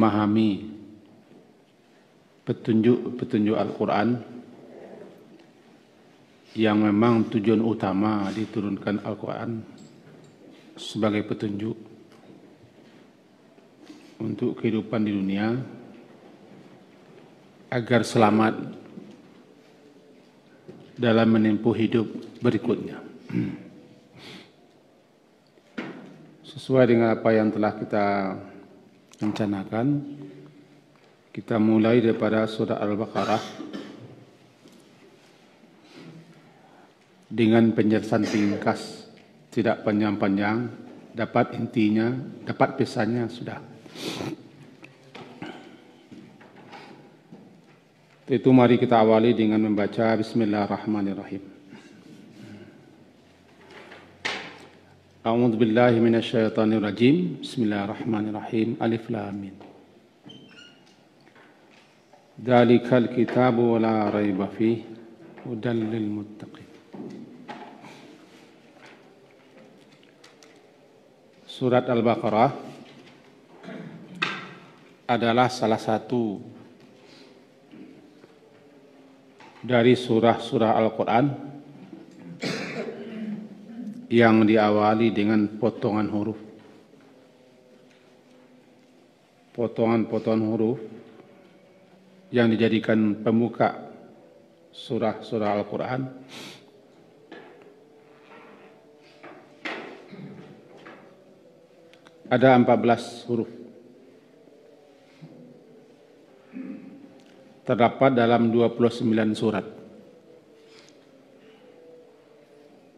memahami petunjuk-petunjuk Al-Quran yang memang tujuan utama diturunkan Al-Quran sebagai petunjuk untuk kehidupan di dunia agar selamat dalam menempuh hidup berikutnya. Sesuai dengan apa yang telah kita rencanakan kita mulai daripada surah Al-Baqarah dengan penjelasan ringkas tidak panjang-panjang dapat intinya dapat pesannya sudah itu mari kita awali dengan membaca Bismillahirrahmanirrahim A'udzu billahi minasyaitonir rajim. Bismillahirrahmanirrahim. Alif lam mim. Dzalikal kitabu wa la raiba fihi hudal lil muttaqin. Surat Al-Baqarah adalah salah satu dari surah-surah Al-Qur'an -surah al quran yang diawali dengan potongan huruf. Potongan-potongan huruf yang dijadikan pembuka surah-surah Al-Quran. Ada 14 huruf. Terdapat dalam 29 surat.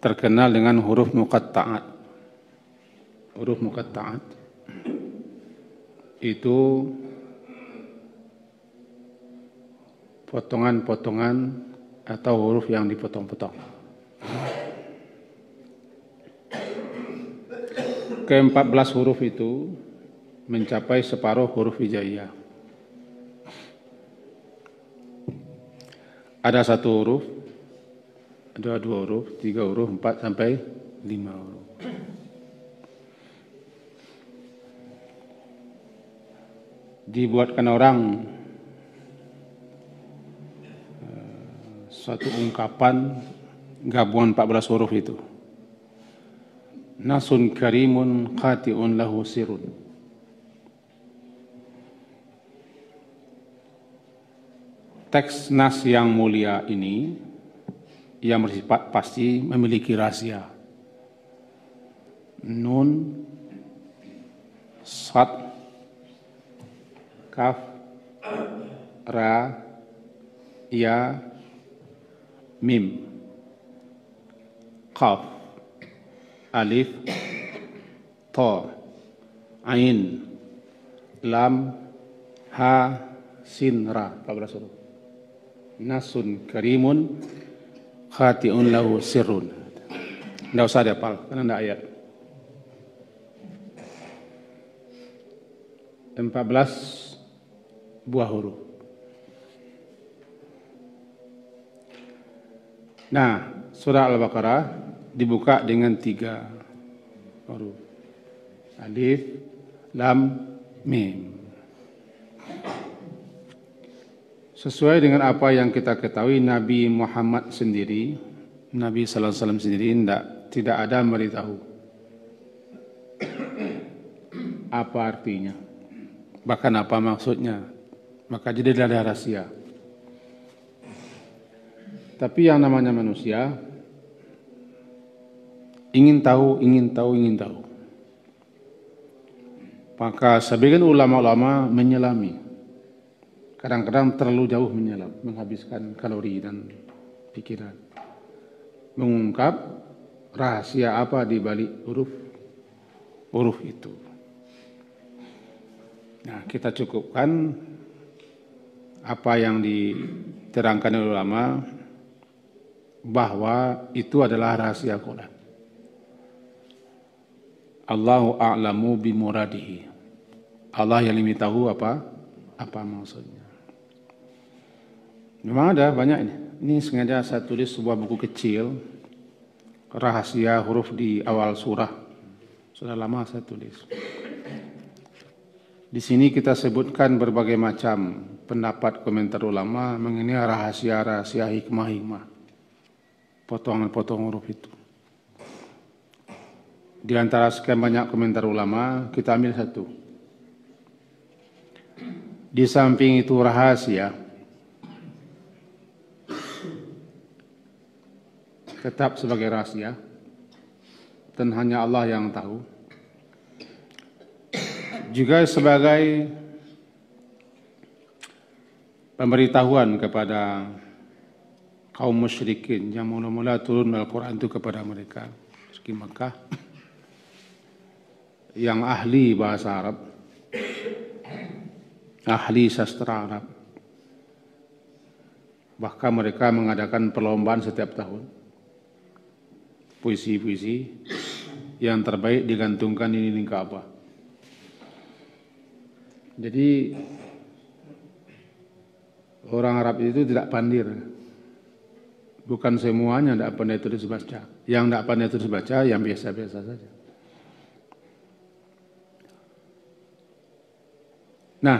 terkenal dengan huruf muqatta'at. Huruf muqatta'at itu potongan-potongan atau huruf yang dipotong-potong. Keempat belas huruf itu mencapai separuh huruf hijaiyah. Ada satu huruf ada dua huruf, tiga huruf, empat sampai lima huruf. Dibuatkan orang eh, suatu ungkapan gabungan 14 huruf itu. Nasun karimun qati'un lahu sirun. Teks nas yang mulia ini ia bersifat pasti memiliki rahasia. Nun, Sat, Kaf, Ra, Ya, Mim, Kaf, Alif, Ta, Ain, Lam, Ha, Sin, Ra. 14 huruf. Nasun karimun khati'un lahu sirrun. Tidak usah dihafal, karena tidak ayat. 14 buah huruf. Nah, surah Al-Baqarah dibuka dengan tiga huruf. Alif, Lam, Mim. Sesuai dengan apa yang kita ketahui Nabi Muhammad sendiri, Nabi sallallahu alaihi wasallam sendiri tidak tidak ada memberitahu apa artinya, bahkan apa maksudnya. Maka jadi ada rahasia. Tapi yang namanya manusia ingin tahu, ingin tahu, ingin tahu. Maka sebagian ulama-ulama menyelami Kadang-kadang terlalu jauh menyelam, menghabiskan kalori dan pikiran. Mengungkap rahasia apa di balik huruf huruf itu. Nah, kita cukupkan apa yang diterangkan oleh ulama bahwa itu adalah rahasia Quran. Allahu a'lamu bimuradihi. Allah yang lebih tahu apa apa maksudnya. Memang ada banyak ini. Ini sengaja saya tulis sebuah buku kecil, rahasia huruf di awal surah. Sudah lama saya tulis. Di sini kita sebutkan berbagai macam pendapat komentar ulama mengenai rahasia-rahasia hikmah-hikmah. Potongan-potongan huruf itu. Di antara sekian banyak komentar ulama, kita ambil satu. Di samping itu rahasia, tetap sebagai rahasia dan hanya Allah yang tahu. Juga sebagai pemberitahuan kepada kaum musyrikin yang mula-mula turun Al-Quran itu kepada mereka. Meski Mekah yang ahli bahasa Arab, ahli sastra Arab. Bahkan mereka mengadakan perlombaan setiap tahun puisi-puisi yang terbaik digantungkan di dinding Ka'bah. Jadi orang Arab itu tidak pandir. Bukan semuanya tidak pandai tulis baca. Yang tidak pandai tulis baca yang biasa-biasa saja. Nah,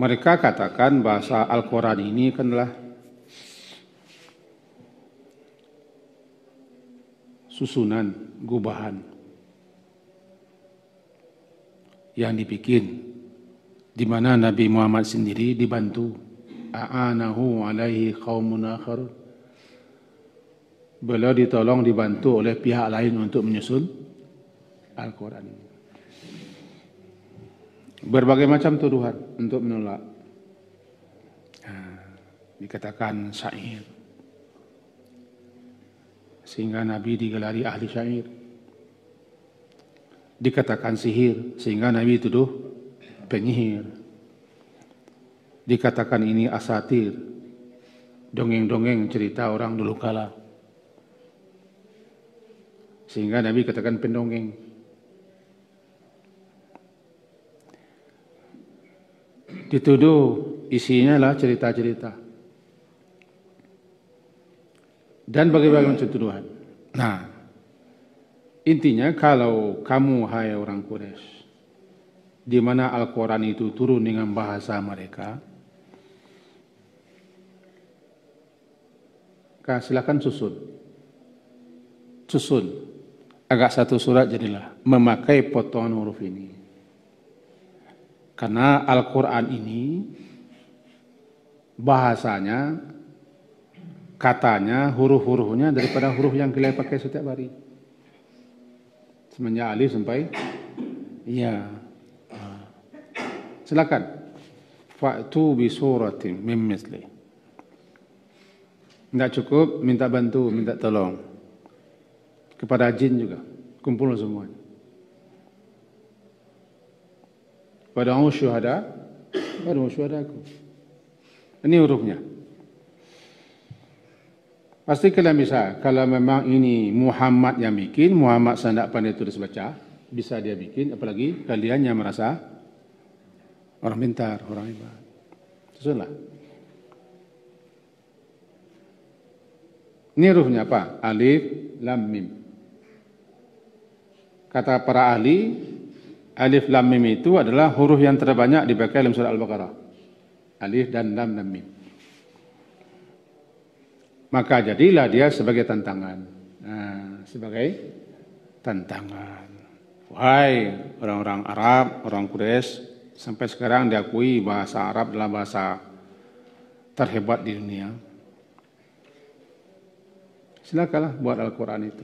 mereka katakan bahasa Al-Quran ini kan adalah susunan gubahan yang dibikin di mana Nabi Muhammad sendiri dibantu a'anahu alaihi qaumun akhar beliau ditolong dibantu oleh pihak lain untuk menyusun Al-Quran berbagai macam tuduhan untuk menolak ha, dikatakan syair sehingga Nabi digelari ahli syair. Dikatakan sihir sehingga Nabi tuduh penyihir. Dikatakan ini asatir, dongeng-dongeng cerita orang dulu kala. Sehingga Nabi katakan pendongeng. Dituduh isinya lah cerita-cerita dan berbagai macam tuduhan. Nah, intinya kalau kamu hai orang Quraisy, di mana Al-Quran itu turun dengan bahasa mereka, kah silakan susun. Susun. Agak satu surat jadilah memakai potongan huruf ini. Karena Al-Quran ini bahasanya katanya huruf-hurufnya daripada huruf yang kita pakai setiap hari. Semenjak alif sampai ya. Silakan. Fa'tu bi suratin mim misli. Tidak cukup, minta bantu, minta tolong. Kepada jin juga. Kumpul semuanya. Pada syuhada. pada syuhadaku. Ini hurufnya. Pasti kalian bisa. Kalau memang ini Muhammad yang bikin, Muhammad saya tidak pandai tulis baca, bisa dia bikin. Apalagi kalian yang merasa orang pintar, orang hebat. Susunlah. Ini ruhnya apa? Alif, lam, mim. Kata para ahli, alif, lam, mim itu adalah huruf yang terbanyak dipakai dalam surah Al-Baqarah. Alif dan lam dan mim. Maka jadilah dia sebagai tantangan. Nah, sebagai tantangan. Wahai orang-orang Arab, orang Quraisy, sampai sekarang diakui bahasa Arab adalah bahasa terhebat di dunia. Silakanlah buat Al-Quran itu.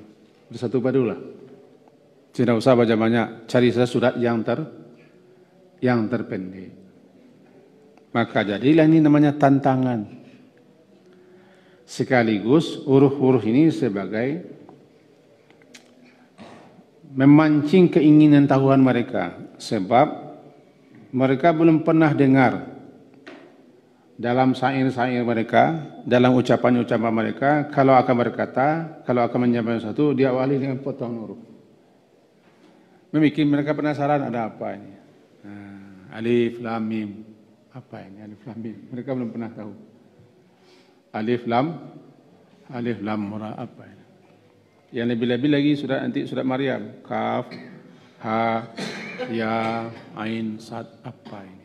Bersatu padulah. Tidak usah baca banyak. Cari saja surat yang ter yang terpendek. Maka jadilah ini namanya tantangan sekaligus huruf-huruf ini sebagai memancing keinginan tahuan mereka sebab mereka belum pernah dengar dalam sair-sair mereka, dalam ucapan-ucapan mereka, kalau akan berkata, kalau akan menyampaikan satu, diawali dengan potong huruf. memikir mereka penasaran ada apa ini. Nah, alif, lam, mim. Apa ini alif, lam, mim? Mereka belum pernah tahu. Alif Lam Alif Lam Mura apa ini? Yang lebih-lebih lagi sudah nanti surat Maryam. Kaf, Ha, Ya, Ain, Sad apa ini?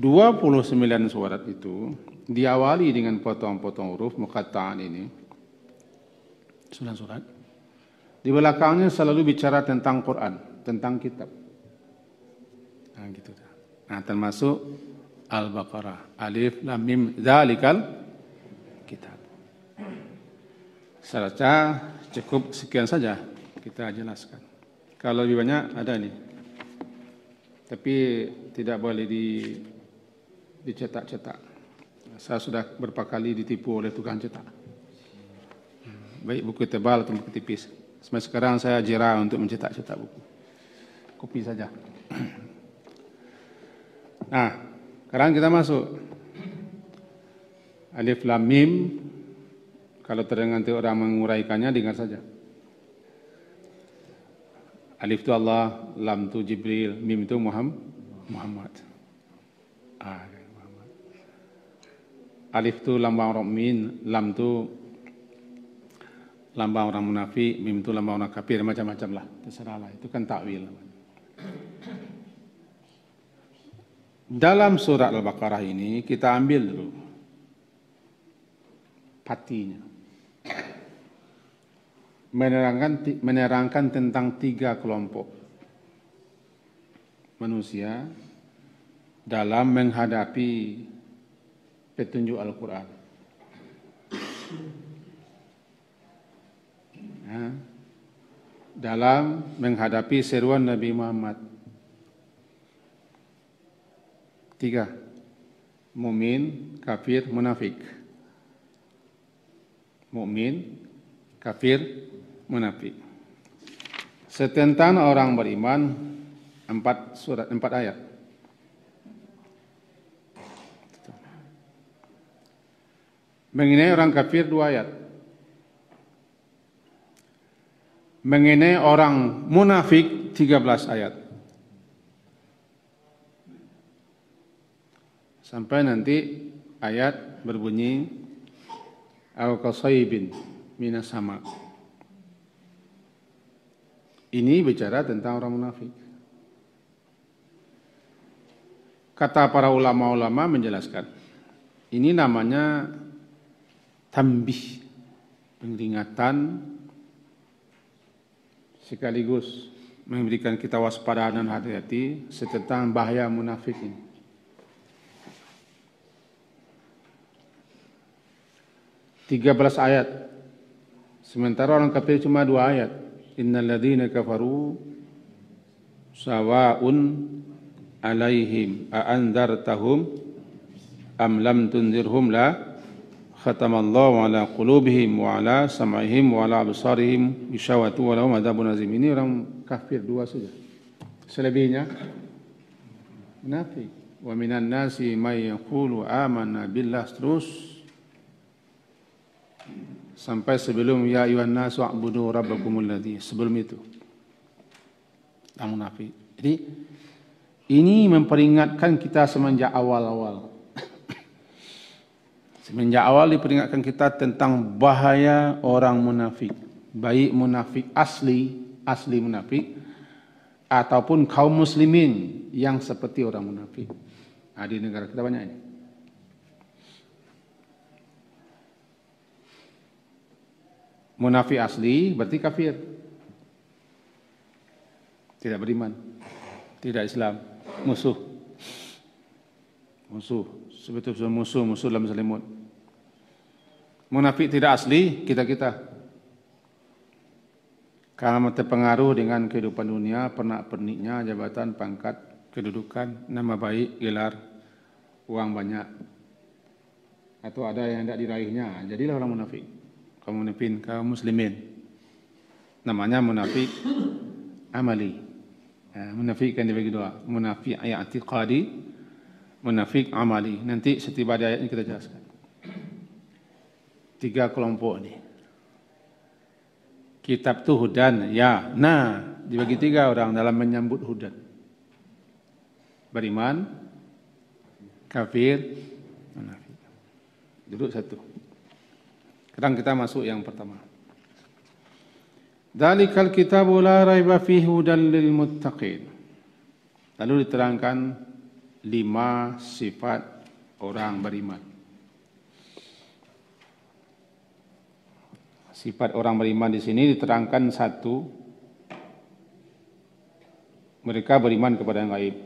29 surat itu diawali dengan potong-potong huruf mukataan ini. Surat-surat. Di belakangnya selalu bicara tentang Quran, tentang kitab. Nah, gitu. Nah, termasuk Al-Baqarah. Alif lam mim zalikal kitab. Secara cukup sekian saja kita jelaskan. Kalau lebih banyak ada ini. Tapi tidak boleh di dicetak-cetak. Saya sudah berapa kali ditipu oleh tukang cetak. Hmm, baik buku tebal atau buku tipis. Sampai sekarang saya jira untuk mencetak-cetak buku. Kopi saja. Nah, Sekarang kita masuk. Alif lam mim. Kalau terdengar nanti orang menguraikannya, dengar saja. Alif itu Allah, lam itu Jibril, mim itu Muhammad. Ah, Muhammad. Alif itu lambang orang min, lam itu lambang orang munafik, mim itu lambang orang kafir, macam-macam lah. Terserah lah, itu kan takwil dalam surat Al-Baqarah ini kita ambil dulu patinya. Menerangkan menerangkan tentang tiga kelompok manusia dalam menghadapi petunjuk Al-Quran. Ya. dalam menghadapi seruan Nabi Muhammad Tiga, mukmin, kafir, munafik. mukmin, kafir, munafik. Setentang orang beriman, empat surat, empat ayat. Mengenai orang kafir dua ayat. Mengenai orang munafik 13 ayat. sampai nanti ayat berbunyi al kasaibin minas sama. Ini bicara tentang orang munafik. Kata para ulama-ulama menjelaskan, ini namanya tambih, peringatan sekaligus memberikan kita waspada dan hati-hati tentang bahaya munafik ini. 13 ayat. Sementara orang kafir cuma dua ayat. Innalladzina kafaru sawaun alaihim a anzartahum am lam tunzirhum la khatamallahu ala qulubihim wa ala sam'ihim wa ala absarihim isyawatu wa lahum adabun azim. Ini orang kafir dua saja. Selebihnya munafik. Wa minan nasi may yaqulu amanna billah terus sampai sebelum ya ayuhan nasu a'budu rabbakumul ladzi sebelum itu. munafik. Jadi ini memperingatkan kita semenjak awal-awal. Semenjak awal diperingatkan kita tentang bahaya orang munafik. Baik munafik asli, asli munafik, ataupun kaum muslimin yang seperti orang munafik. Nah, di negara kita banyak ini. munafik asli berarti kafir. Tidak beriman. Tidak Islam. Musuh. Musuh. Sebetulnya musuh, musuh dalam selimut. Munafik tidak asli, kita-kita. Karena terpengaruh dengan kehidupan dunia, pernak-perniknya, jabatan, pangkat, kedudukan, nama baik, gelar, uang banyak. Atau ada yang tidak diraihnya, jadilah orang munafik kaum kaum muslimin. Namanya munafik amali. Ya, munafik kan dibagi dua, munafik ayat i'tiqadi, munafik amali. Nanti setiap ada ini kita jelaskan. Tiga kelompok ini. Kitab tuh hudan, ya. Nah, dibagi tiga orang dalam menyambut hudan. Beriman, kafir, munafik. Duduk satu. Sekarang kita masuk yang pertama. Dalikal kitabu la raiba fihi hudan lil muttaqin. Lalu diterangkan lima sifat orang beriman. Sifat orang beriman di sini diterangkan satu. Mereka beriman kepada yang gaib.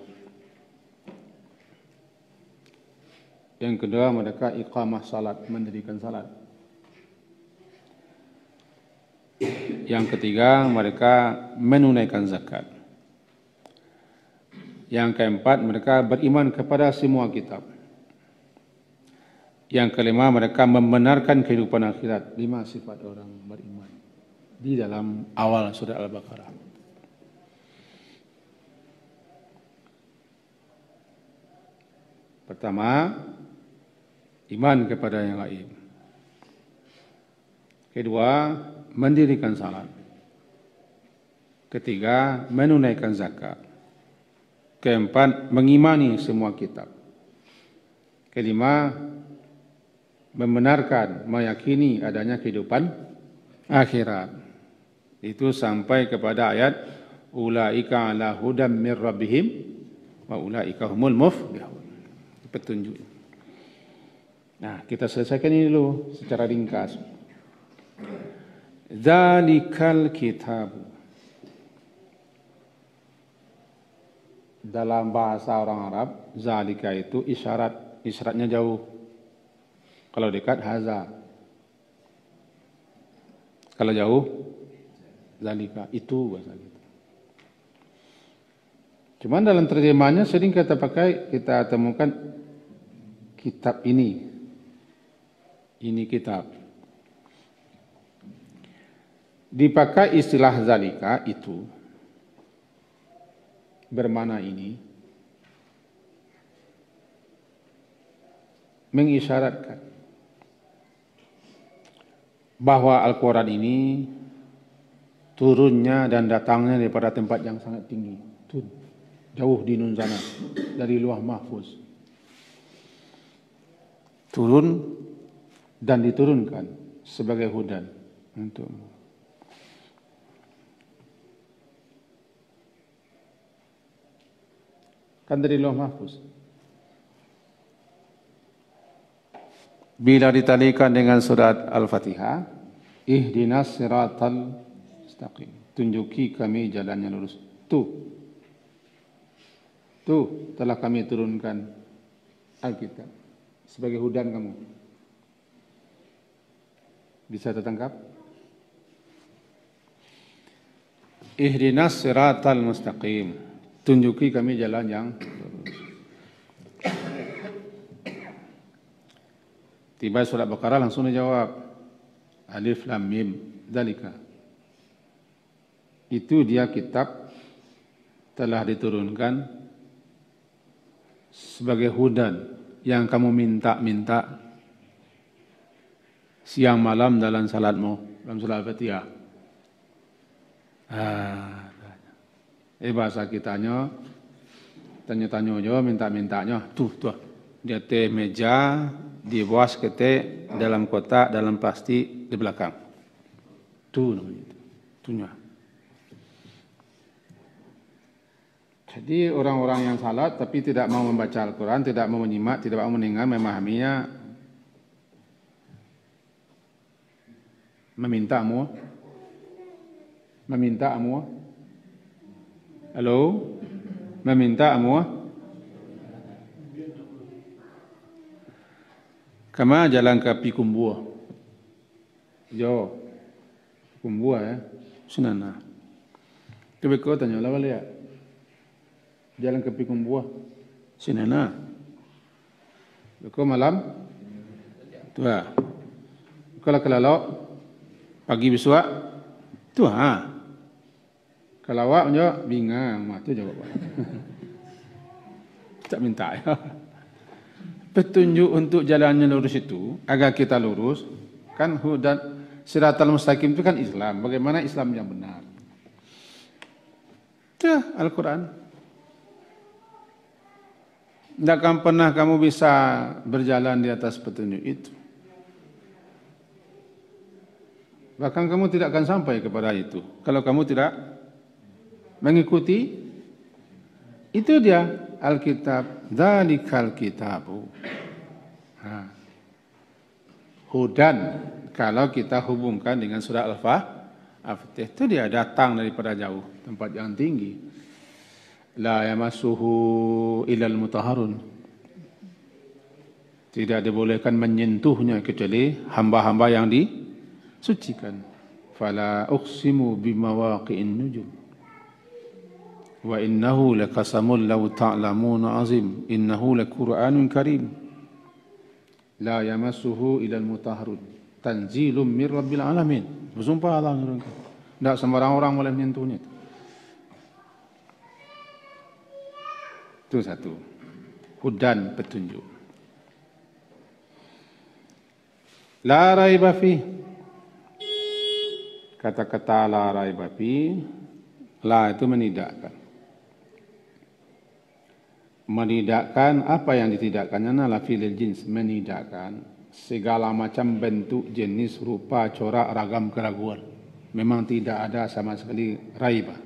Yang kedua mereka iqamah salat, mendirikan salat. Yang ketiga, mereka menunaikan zakat. Yang keempat, mereka beriman kepada semua kitab. Yang kelima, mereka membenarkan kehidupan akhirat. Lima sifat orang beriman di dalam awal surat Al-Baqarah. Pertama, iman kepada yang lain. Kedua, mendirikan salat. Ketiga, menunaikan zakat. Keempat, mengimani semua kitab. Kelima, membenarkan, meyakini adanya kehidupan akhirat. Itu sampai kepada ayat ulaika ala hudam mir rabbihim wa ulaika humul muflihun. Petunjuk. Nah, kita selesaikan ini dulu secara ringkas. Zalikal kitab. Dalam bahasa orang Arab, zalika itu isyarat, isyaratnya jauh. Kalau dekat, haza. Kalau jauh, zalika itu bahasa kita. Cuman dalam terjemahannya sering kita pakai kita temukan kitab ini. Ini kitab dipakai istilah zalika itu bermana ini mengisyaratkan bahwa Al-Quran ini turunnya dan datangnya daripada tempat yang sangat tinggi. Jauh di nunzana dari luah mahfuz. Turun dan diturunkan sebagai hudan untuk Kan dari Lauh Mahfuz. Bila ditalikan dengan surat Al-Fatihah, ihdinas siratal mustaqim. Tunjuki kami jalan yang lurus. Tuh. Tuh telah kami turunkan Alkitab sebagai hudan kamu. Bisa tertangkap? Ihdinas siratal mustaqim tunjuki kami jalan yang Tiba surat Baqarah langsung dijawab. Alif Lam Mim Dalika. Itu dia kitab telah diturunkan sebagai hudan yang kamu minta-minta siang malam dalam salatmu, dalam surat Al-Fatihah. Ah, Eh bahasa kitanya tanya-tanya minta-mintanya tuh tuh dia teh meja di bawah sekete dalam kotak dalam plastik di belakang tuh namanya tuhnya jadi orang-orang yang salat tapi tidak mau membaca Al-Quran, tidak mau menyimak, tidak mau mendengar, memahaminya, meminta mu meminta mu Hello. Meminta amua. Kama jalan ke api kumbua. Jo. Kumbua ya. Senana. Tapi kau tanya lah balik ya. Jalan ke api kumbua. Senana. Kau malam? Tu ya. Kau lah kelalau. Pagi besok? Ah? Tu ha. Ya. Ah. Kalau awak menjawab bingung, mak tu jawab awak. tak minta ya. Petunjuk untuk jalannya lurus itu agar kita lurus kan hudat siratal mustaqim itu kan Islam. Bagaimana Islam yang benar? Ya, Al-Quran. Tidak akan pernah kamu bisa berjalan di atas petunjuk itu. Bahkan kamu tidak akan sampai kepada itu kalau kamu tidak mengikuti itu dia Alkitab dari kitabu. Nah. Hudan kalau kita hubungkan dengan surah Al-Fatih itu dia datang daripada jauh, tempat yang tinggi. La yamasuhu ilal mutaharun. Tidak dibolehkan menyentuhnya kecuali hamba-hamba yang disucikan. Fala uqsimu bimawaqi'in nujum. wa innahu laqasamul law ta'lamun azim innahu laqur'anun karim la yamassuhu ila al-mutahharun tanzilum mir rabbil alamin bersumpah Allah nurunkan tidak sembarang orang boleh menyentuhnya itu satu hudan petunjuk la raiba fi kata-kata la raiba fi la itu menidakkan menidakkan apa yang ditidakkannya nala filil jins menidakkan segala macam bentuk jenis rupa corak ragam keraguan memang tidak ada sama sekali raibah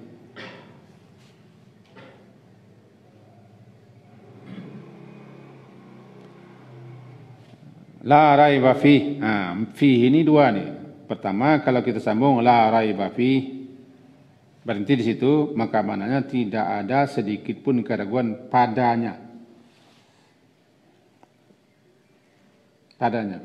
la raiba fi nah, fi ini dua nih pertama kalau kita sambung la raiba fi Berhenti di situ, maka maknanya tidak ada sedikit pun keraguan padanya. Padanya.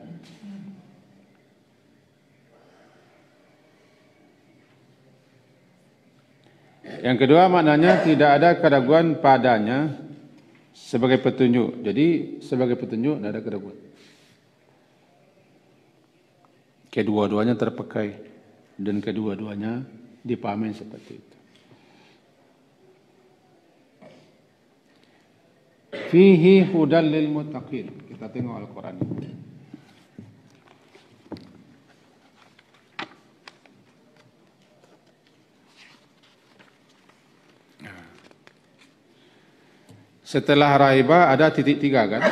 Yang kedua maknanya tidak ada keraguan padanya sebagai petunjuk. Jadi sebagai petunjuk tidak ada keraguan. Kedua-duanya terpakai dan kedua-duanya dipahami seperti itu. Fihi hudan lil mutaqin. Kita tengok Al-Quran ini. Setelah raiba ada titik tiga kan?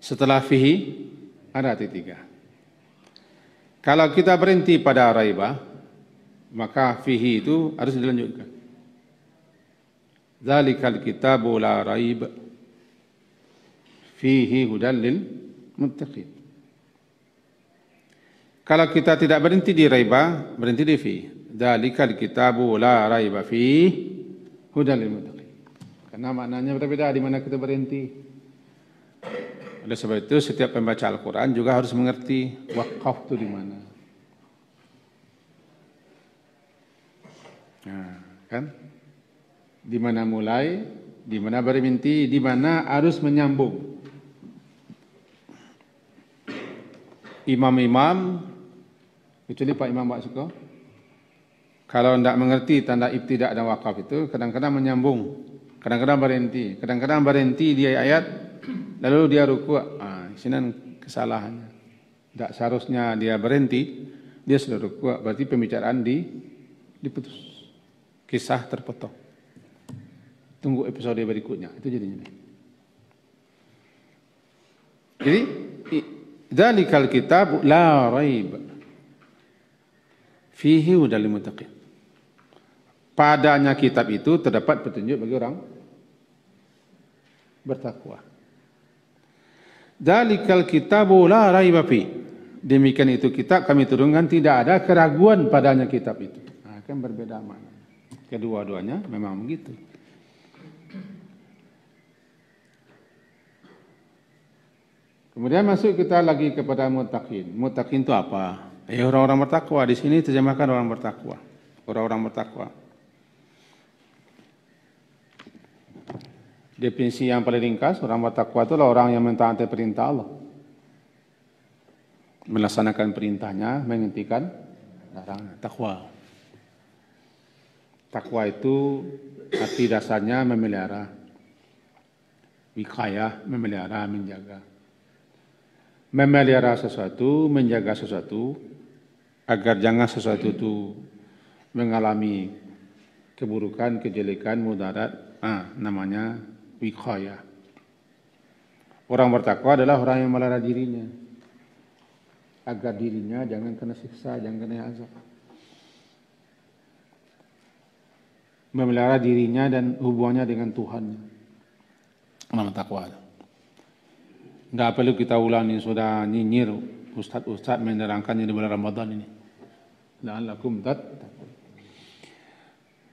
Setelah fihi ada titik tiga. Kalau kita berhenti pada raibah, maka fihi itu harus dilanjutkan. Zalikal kitabu la raib fihi hudallil muttaqin. Kalau kita tidak berhenti di raibah, berhenti di fihi. Dalikal kitabu la raiba fi hudan lil muttaqin. Karena maknanya berbeda di mana kita berhenti. Oleh sebab itu setiap pembaca Al-Quran juga harus mengerti wakaf itu di mana. Nah, kan? Di mana mulai, di mana berhenti, di mana harus menyambung. Imam-imam, kecuali Pak Imam Pak Suko, kalau tidak mengerti tanda ibtidak dan wakaf itu, kadang-kadang menyambung, kadang-kadang berhenti, kadang-kadang berhenti di ayat Lalu dia ruku, ah, sini kesalahannya. Tidak seharusnya dia berhenti, dia sudah ruku, berarti pembicaraan di diputus. Kisah terpotong. Tunggu episode berikutnya, itu jadinya. Jadi, dalikal kitab la raib fihi udali mutaqin. Padanya kitab itu terdapat petunjuk bagi orang bertakwa. Dalikal kita la raiba fi. Demikian itu kitab kami turunkan tidak ada keraguan padanya kitab itu. Nah, kan berbeda mana? Kedua-duanya memang begitu. Kemudian masuk kita lagi kepada mutakin. Mutakin itu apa? eh, orang-orang bertakwa. Di sini terjemahkan orang bertakwa. Orang-orang bertakwa. Definisi yang paling ringkas, orang bertakwa adalah orang yang mentaati perintah Allah. Melaksanakan perintahnya, menghentikan larangan. Takwa. Takwa itu hati dasarnya memelihara. Wikayah, memelihara, menjaga. Memelihara sesuatu, menjaga sesuatu, agar jangan sesuatu itu mengalami keburukan, kejelekan, mudarat, ah, namanya wikhaya. Orang bertakwa adalah orang yang melarang dirinya agar dirinya jangan kena siksa, jangan kena azab. Memelihara dirinya dan hubungannya dengan Tuhan. Nama takwa. Nggak perlu kita ulangi, sudah nyinyir ustadz-ustadz menerangkannya di bulan Ramadan ini. La'allakum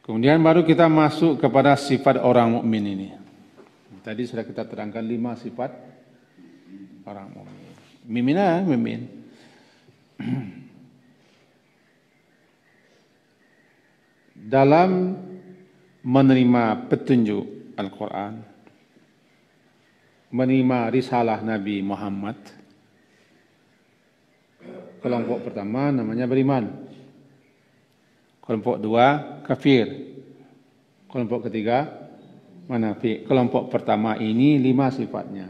Kemudian baru kita masuk kepada sifat orang mukmin ini. Tadi sudah kita terangkan lima sifat orang mukmin. Mimina, mimin. Ah, Dalam menerima petunjuk Al-Quran, menerima risalah Nabi Muhammad, kelompok pertama namanya beriman. Kelompok dua kafir. Kelompok ketiga Munafik. Kelompok pertama ini lima sifatnya.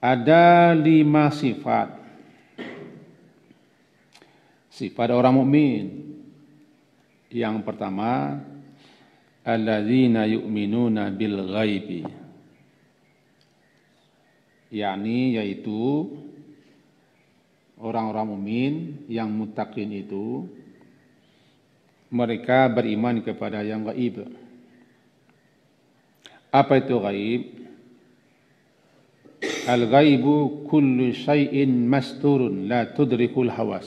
Ada lima sifat. Sifat orang mukmin. Yang pertama, alladzina yu'minuna bil ghaibi. Yani yaitu orang-orang mukmin yang mutakin itu mereka beriman kepada yang gaib. Apa itu gaib? Al-gaibu kullu syai'in masturun la tudrikul hawas.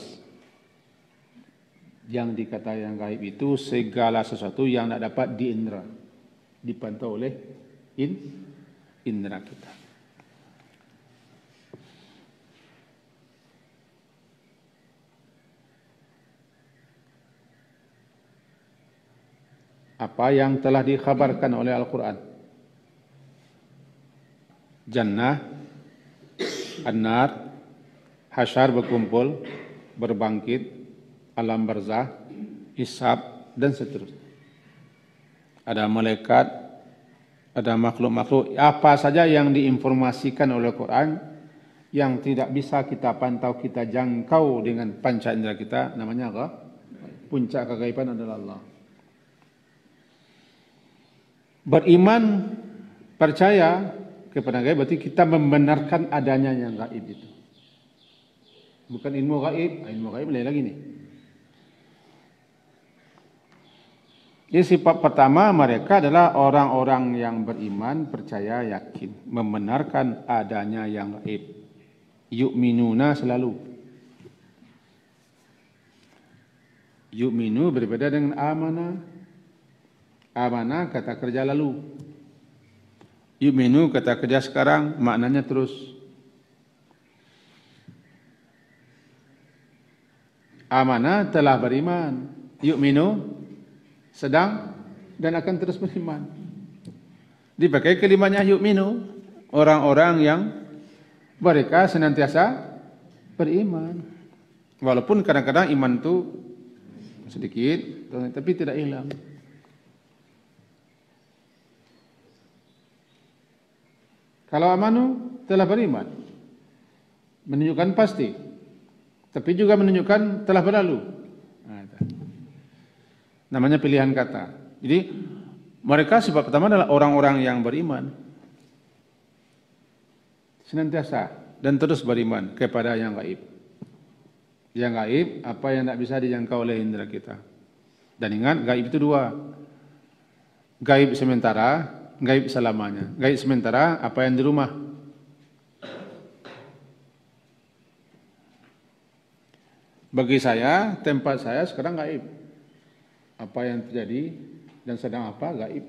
Yang dikata yang gaib itu segala sesuatu yang tidak dapat diindra. Dipantau oleh in, indra kita. apa yang telah dikhabarkan oleh Al-Quran. Jannah, An-Nar, Hasyar berkumpul, berbangkit, alam barzah, hisab, dan seterusnya. Ada malaikat, ada makhluk-makhluk, apa saja yang diinformasikan oleh Quran yang tidak bisa kita pantau, kita jangkau dengan panca indera kita, namanya apa? Puncak kegaiban adalah Allah. Beriman percaya kepada gaib berarti kita membenarkan adanya yang gaib itu. Bukan ilmu gaib, ah, ilmu gaib lain lagi nih. Jadi sifat pertama mereka adalah orang-orang yang beriman, percaya, yakin, membenarkan adanya yang gaib. Yu'minuna selalu. Yu'minu berbeda dengan amanah. Amana kata kerja lalu. Yuminu kata kerja sekarang maknanya terus. Amana telah beriman. Yuminu sedang dan akan terus beriman. Dipakai kelimanya yuminu orang-orang yang mereka senantiasa beriman. Walaupun kadang-kadang iman itu sedikit, tapi tidak hilang. Kalau amanu telah beriman. Menunjukkan pasti. Tapi juga menunjukkan telah berlalu. Nah, Namanya pilihan kata. Jadi mereka sebab pertama adalah orang-orang yang beriman. Senantiasa dan terus beriman kepada yang gaib. Yang gaib apa yang tidak bisa dijangkau oleh indera kita. Dan ingat gaib itu dua. Gaib sementara gaib selamanya. Gaib sementara apa yang di rumah. Bagi saya, tempat saya sekarang gaib. Apa yang terjadi dan sedang apa gaib.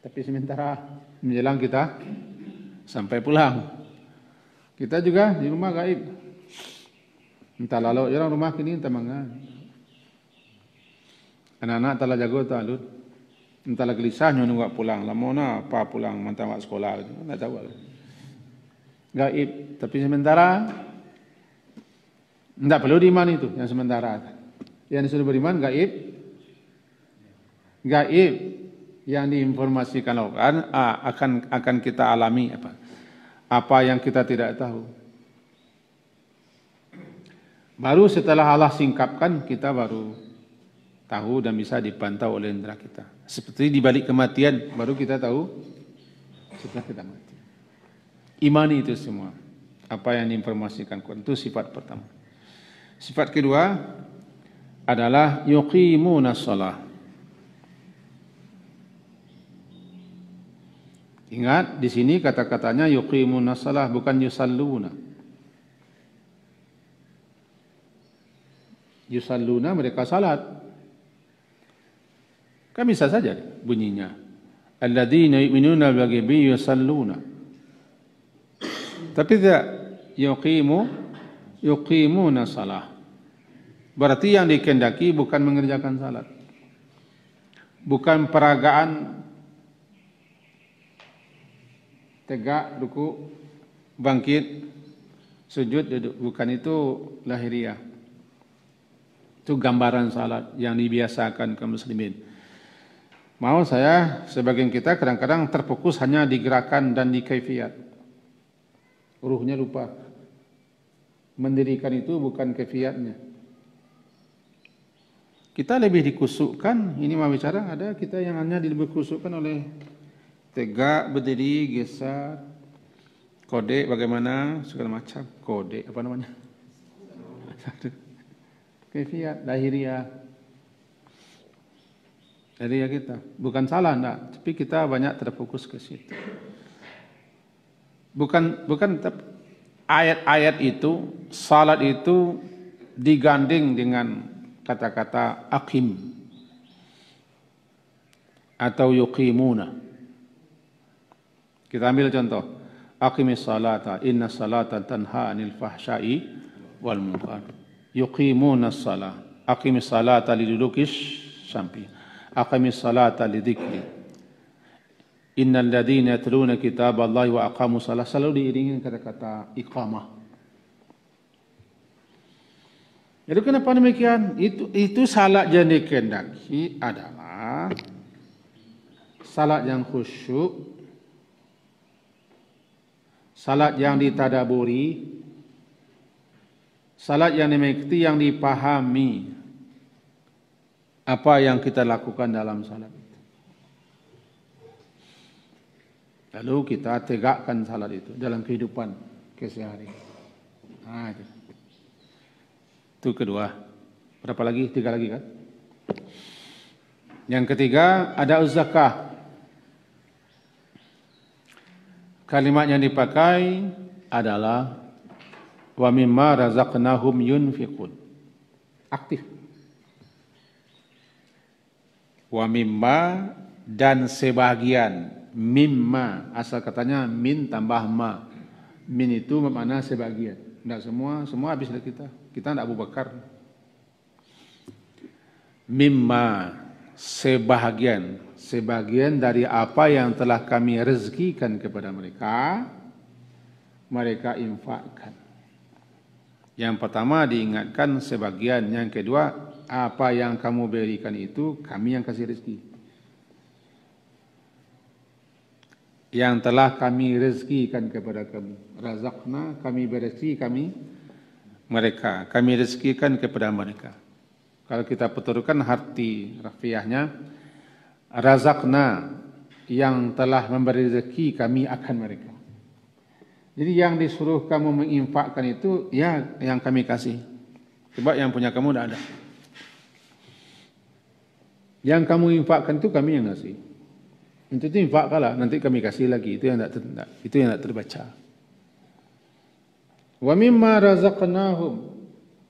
Tapi sementara menjelang kita sampai pulang. Kita juga di rumah gaib. Entah lalu orang rumah kini entah Anak-anak telah jago tak alun. Entah lah gelisahnya nunggu pulang. lama Lamona apa pulang mantan sekolah itu. Tidak tahu. Gaib. Tapi sementara tidak perlu diiman itu yang sementara. Yang disuruh beriman gaib. Gaib yang diinformasikan akan akan akan kita alami apa apa yang kita tidak tahu. Baru setelah Allah singkapkan kita baru tahu dan bisa dipantau oleh indera kita. Seperti di balik kematian baru kita tahu setelah kita mati. Imani itu semua. Apa yang diinformasikan itu sifat pertama. Sifat kedua adalah yuqimuna shalah. Ingat di sini kata-katanya yuqimuna shalah bukan yusalluna. Yusalluna mereka salat. Kan bisa saja bunyinya. Alladzina yu'minuna bil ghaibi yusalluna. Tapi tidak yuqimu yuqimuna salah. Berarti yang dikendaki bukan mengerjakan salat. Bukan peragaan tegak, ruku, bangkit, sujud, duduk. Bukan itu lahiriah. Itu gambaran salat yang dibiasakan ke muslimin. Mau saya, sebagian kita kadang-kadang terfokus hanya di gerakan dan di kaifiat. Ruhnya lupa. Mendirikan itu bukan kaifiatnya. Kita lebih dikusukkan, ini mau bicara ada kita yang hanya dikusukkan oleh tegak, berdiri, geser, kode bagaimana, segala macam. Kode, apa namanya? Kaifiat, lahiriah. Jadi ya kita, bukan salah enggak, tapi kita banyak terfokus ke situ. Bukan bukan ayat-ayat itu, salat itu diganding dengan kata-kata akim atau yuqimuna. Kita ambil contoh. Aqimis salata, inna salata tanha anil fahsyai wal munkar. Yuqimuna salat. Aqimis salata lidudukish sampai. أقم الصلاة لذكري إن الذين يتلون كتاب الله وأقاموا الصلاة selalu diiringi kata-kata iqamah Jadi kenapa demikian? Itu itu salat yang dikendaki adalah salat yang khusyuk, salat yang ditadaburi, salat yang dimengerti, yang dipahami, apa yang kita lakukan dalam salat itu. Lalu kita tegakkan salat itu dalam kehidupan keseharian. Nah, itu. itu kedua. Berapa lagi? Tiga lagi kan? Yang ketiga ada zakah. Kalimat yang dipakai adalah wa mimma razaqnahum yunfiqun. Aktif wa mimma dan sebagian mimma asal katanya min tambah ma min itu bermakna sebagian tidak semua semua habis dari kita kita tidak Abu Bakar mimma sebagian sebagian dari apa yang telah kami rezekikan kepada mereka mereka infakkan yang pertama diingatkan sebagian yang kedua apa yang kamu berikan itu kami yang kasih rezeki. Yang telah kami rezekikan kepada kamu. Razakna kami berezeki kami mereka. Kami rezekikan kepada mereka. Kalau kita peturkan hati rafiahnya. Razakna yang telah memberi rezeki kami akan mereka. Jadi yang disuruh kamu menginfakkan itu ya yang kami kasih. coba yang punya kamu tidak ada. Yang kamu infakkan tu kami yang ngasih. Itu tu infak kala nanti kami kasih lagi. Itu yang tak, ter, itu yang tak terbaca. Wa mimma razaqnahum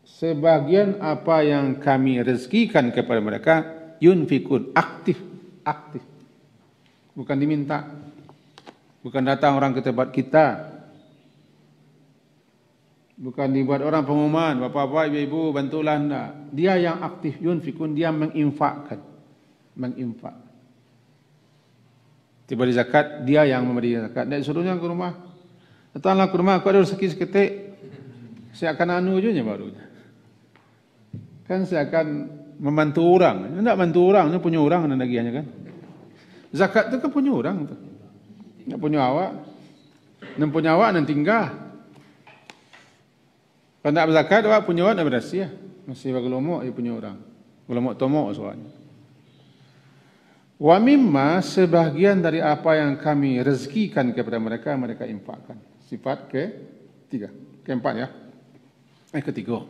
sebagian apa yang kami rezekikan kepada mereka yunfikun aktif aktif bukan diminta bukan datang orang ke tempat kita bukan dibuat orang pengumuman bapak-bapak ibu-ibu bantulah anda dia yang aktif yunfikun dia menginfakkan menginfak. Tiba di zakat, dia yang memberi zakat. Dia suruhnya ke rumah. Datanglah ke rumah, aku ada rezeki seketik. Saya akan anu je baru. Kan saya akan membantu orang. Dia tak bantu orang, dia punya orang dan lagiannya kan. Zakat tu kan punya orang tu. Dia punya awak. Dia punya awak dan tinggal. Kalau tak berzakat, awak punya awak dan berhasil. Lah. Masih bagi lomok, dia punya orang. Lomok tomok soalnya. Wa mimma sebagian dari apa yang kami rezekikan kepada mereka, mereka infakkan. Sifat ke tiga, keempat ya. Eh ketiga.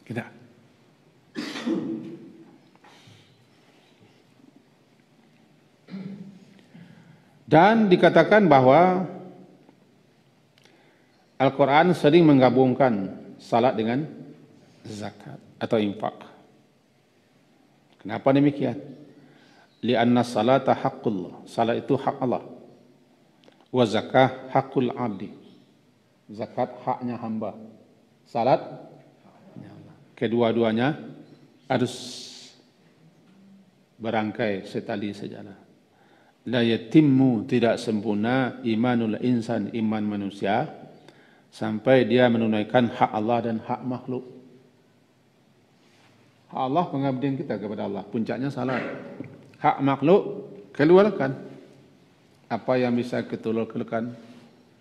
Kita. Dan dikatakan bahwa Al-Quran sering menggabungkan salat dengan zakat atau infak. Kenapa demikian? Lianna salata haqqullah. Salat itu hak Allah. Wa zakah haqqul abdi. Zakat haknya hamba. Salat kedua-duanya harus berangkai setali sejalan. La yatimmu tidak sempurna imanul insan iman manusia sampai dia menunaikan hak Allah dan hak makhluk. Allah pengabdian kita kepada Allah. Puncaknya salat. Hak makhluk keluarkan. Apa yang bisa keluarkan?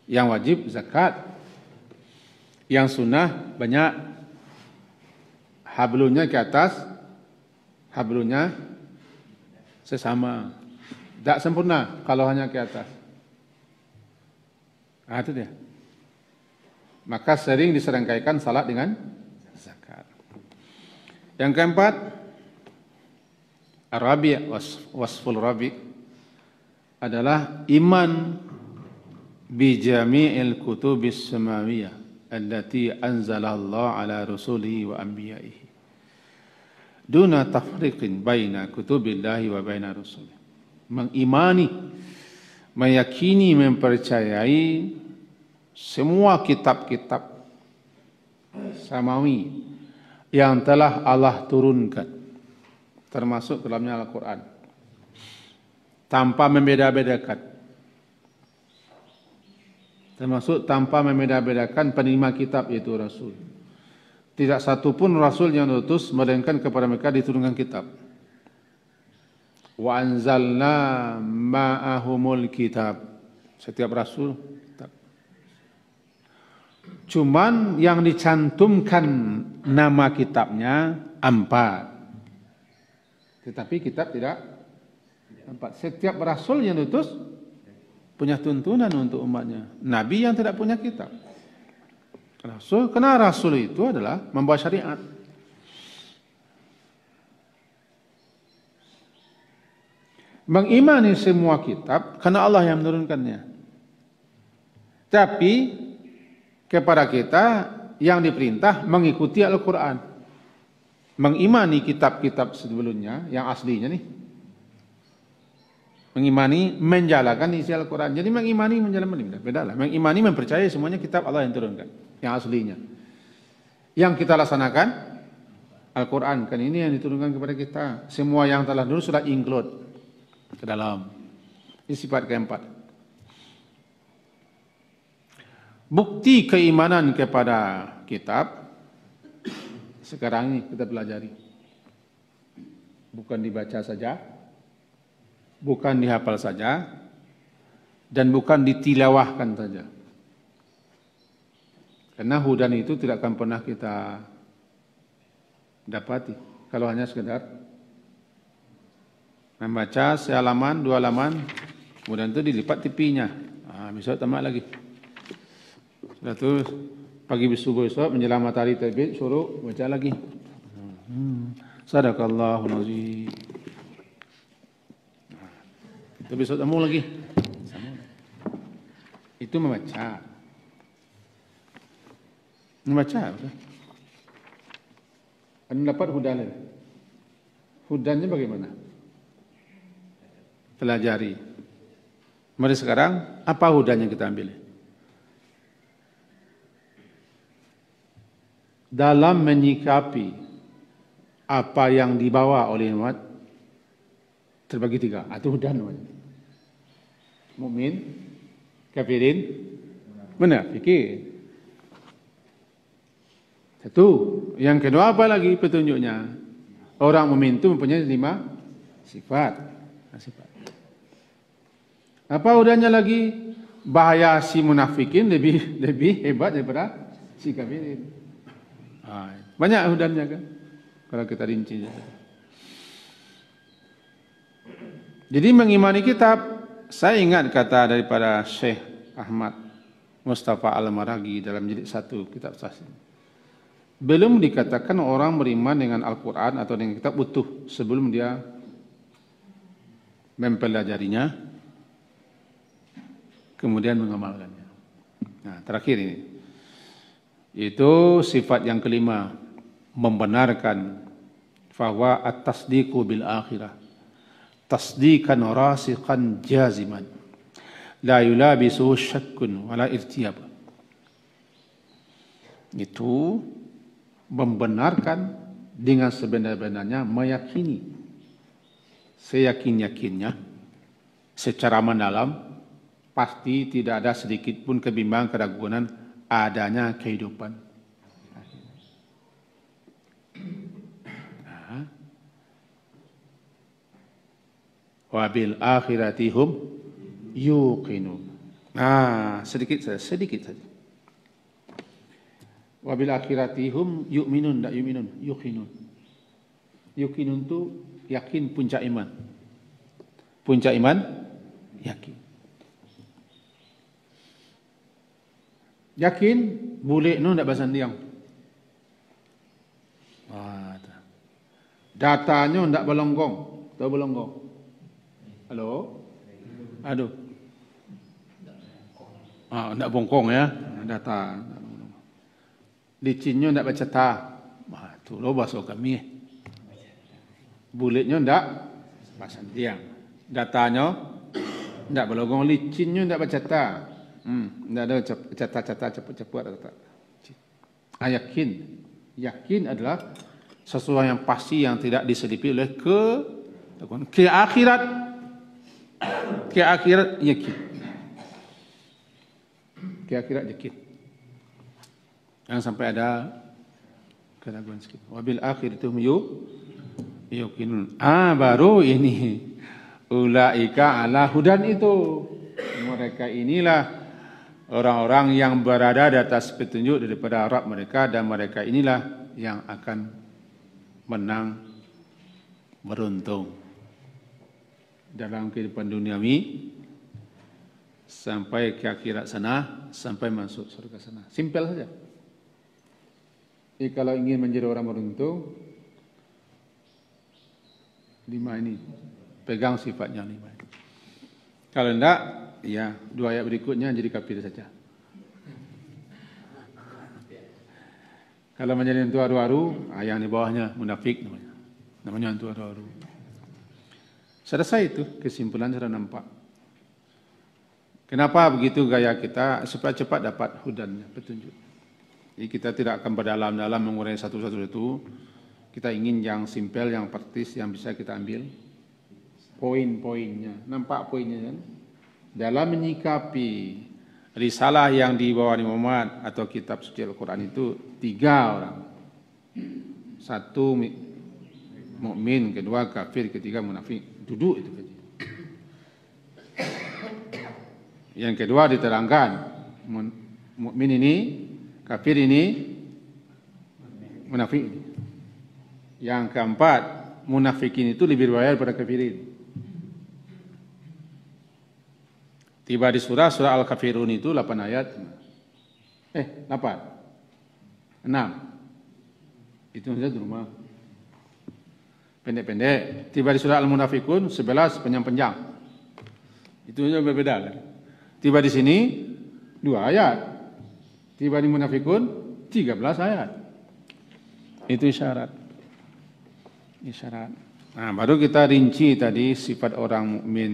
Yang wajib zakat. Yang sunnah banyak. Hablunya ke atas. Hablunya sesama. Tak sempurna kalau hanya ke atas. Nah, itu dia. Maka sering diserangkaikan salat dengan zakat. Yang keempat, Arabi wasful Rabi adalah iman bijami'il kutubis samawiyah allati anzalallah ala rasulihi wa anbiya'ihi duna tafriqin baina kutubillahi wa baina rasulih mengimani meyakini mempercayai semua kitab-kitab samawi yang telah Allah turunkan termasuk dalamnya Al-Qur'an tanpa membeda-bedakan termasuk tanpa membeda-bedakan penerima kitab yaitu rasul tidak satu pun rasul yang diutus melainkan kepada mereka diturunkan kitab. Wa anzalna ma'ahumul kitab. Setiap rasul Cuman yang dicantumkan nama kitabnya empat. Tetapi kitab tidak empat. Setiap rasul yang diutus punya tuntunan untuk umatnya. Nabi yang tidak punya kitab. Rasul, karena rasul itu adalah membawa syariat. Mengimani semua kitab karena Allah yang menurunkannya. Tapi kepada kita yang diperintah mengikuti Al-Quran. Mengimani kitab-kitab sebelumnya, yang aslinya nih. Mengimani, menjalankan isi Al-Quran. Jadi mengimani, menjalankan, beda, beda lah. Mengimani, mempercayai semuanya kitab Allah yang turunkan, yang aslinya. Yang kita laksanakan, Al-Quran. Kan ini yang diturunkan kepada kita. Semua yang telah dulu sudah include ke dalam. isi sifat keempat. bukti keimanan kepada kitab sekarang ini kita pelajari. Bukan dibaca saja, bukan dihafal saja, dan bukan ditilawahkan saja. Karena hudan itu tidak akan pernah kita dapati kalau hanya sekedar membaca sehalaman, dua halaman, kemudian itu dilipat tipinya. Nah, besok tamat lagi. Lalu itu pagi subuh esok menjelang matahari terbit suruh baca lagi. Hmm. Sadaqallahu nazim. Itu besok temu lagi. Itu membaca. Membaca apa? Anda dapat hudan Hudannya bagaimana? Pelajari. Mari sekarang, apa hudanya kita ambil? dalam menyikapi apa yang dibawa oleh umat terbagi tiga atau dan mukmin kafirin munafikin satu yang kedua apa lagi petunjuknya orang mukmin itu mempunyai lima sifat sifat apa udahnya lagi bahaya si munafikin lebih lebih hebat daripada si kafirin Ah, banyak hudannya kan, kalau kita rinci. Jadi mengimani kitab, saya ingat kata daripada Syekh Ahmad Mustafa Al-Maragi dalam jilid satu kitab tafsir. Belum dikatakan orang beriman dengan Al-Quran atau dengan kitab utuh sebelum dia mempelajarinya, kemudian mengamalkannya. Nah, terakhir ini. Itu sifat yang kelima, membenarkan bahwa atas tasdiqu bil akhirah. Tasdiqan rasiqan jaziman. La yulabisu syakkun wala irtiyab. Itu membenarkan dengan sebenar-benarnya meyakini seyakin-yakinnya secara mendalam pasti tidak ada sedikit pun kebimbangan keraguan adanya kehidupan. Nah. Wabil akhiratihum yuqinu. Nah, sedikit saja, sedikit saja. Wabil akhiratihum yuqinun, tidak yuqinun, yuqinun. Yuqinun itu yakin puncak iman. Puncak iman, yakin. Yakin boleh no nak bersandiang. Wah, Datanya ndak belonggong. Tahu belonggong. Halo. Aduh. Ah, ndak bongkong ya. Data. Licinnya ndak baca ta. Wah, tu lo bahasa kami. Bulitnya ndak bahasa tiang. Datanya ndak belonggong, licinnya ndak baca ta. Hmm, tidak ada cata-cata cepat-cepat. Ayakin. Nah, yakin adalah sesuatu yang pasti yang tidak diselipi oleh ke ke akhirat. Ke akhirat yakin. Ke akhirat yakin. yang sampai ada keraguan sedikit. Wabil akhir itu yu yukinun. Ah baru ini ulaika ala hudan itu. Mereka inilah orang-orang yang berada di atas petunjuk daripada Arab mereka dan mereka inilah yang akan menang beruntung dalam kehidupan dunia ini sampai ke akhirat sana sampai masuk surga sana simpel saja jadi kalau ingin menjadi orang beruntung lima ini pegang sifatnya lima ini kalau tidak ya dua ayat berikutnya jadi kafir saja. Kalau menjadi hantu aru-aru, ayat di bawahnya munafik namanya. Namanya hantu aru-aru. Selesai itu kesimpulan secara nampak. Kenapa begitu gaya kita supaya cepat dapat hudannya, petunjuk. Jadi kita tidak akan berdalam-dalam mengurai satu-satu itu. Kita ingin yang simpel, yang praktis, yang bisa kita ambil. Poin-poinnya, nampak poinnya kan? dalam menyikapi risalah yang dibawa Nabi Muhammad atau kitab suci Al-Quran itu tiga orang. Satu mukmin, kedua kafir, ketiga munafik. Duduk itu. Yang kedua diterangkan mukmin ini, kafir ini, munafik ini. Yang keempat, munafikin itu lebih berbahaya daripada kafirin. Tiba di surah, surah Al-Kafirun itu 8 ayat. Eh, 8. 6. Itu saja di rumah. Pendek-pendek. Tiba di surah Al-Munafikun 11 panjang-panjang. Itu saja berbeda. Tiba di sini 2 ayat. Tiba di Munafikun 13 ayat. Itu isyarat. Isyarat. Nah, baru kita rinci tadi sifat orang mukmin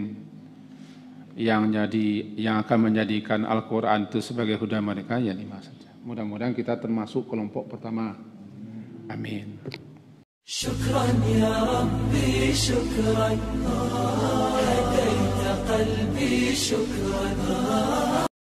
yang jadi yang akan menjadikan Al-Qur'an itu sebagai huda mereka ya lima saja. Mudah-mudahan kita termasuk kelompok pertama. Amin. Syukran ya Rabbi, syukran. قلبي شكرا